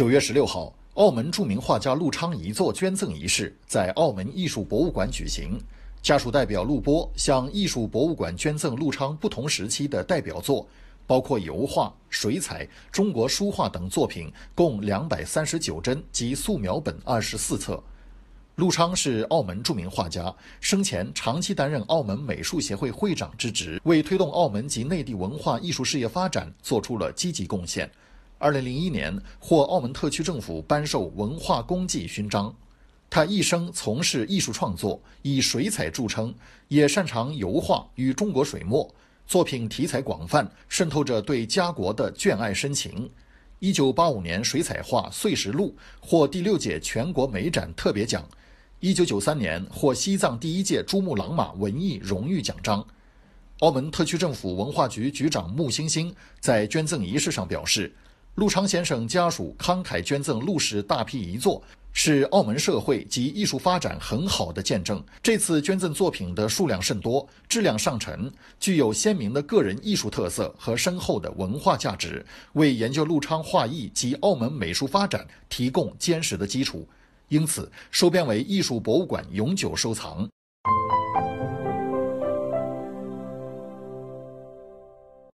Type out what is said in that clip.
九月十六号，澳门著名画家陆昌遗作捐赠仪式在澳门艺术博物馆举行。家属代表陆波向艺术博物馆捐赠陆昌不同时期的代表作，包括油画、水彩、中国书画等作品，共两百三十九帧及素描本二十四册。陆昌是澳门著名画家，生前长期担任澳门美术协会会长之职，为推动澳门及内地文化艺术事业发展做出了积极贡献。二零零一年获澳门特区政府颁授文化功绩勋章。他一生从事艺术创作，以水彩著称，也擅长油画与中国水墨，作品题材广泛，渗透着对家国的眷爱深情。一九八五年，水彩画《碎石路》获第六届全国美展特别奖。一九九三年获西藏第一届珠穆朗玛文艺荣誉奖章。澳门特区政府文化局局长穆星星在捐赠仪式上表示。陆昌先生家属慷慨捐赠陆氏大批遗作，是澳门社会及艺术发展很好的见证。这次捐赠作品的数量甚多，质量上乘，具有鲜明的个人艺术特色和深厚的文化价值，为研究陆昌画艺及澳门美术发展提供坚实的基础。因此，收编为艺术博物馆永久收藏。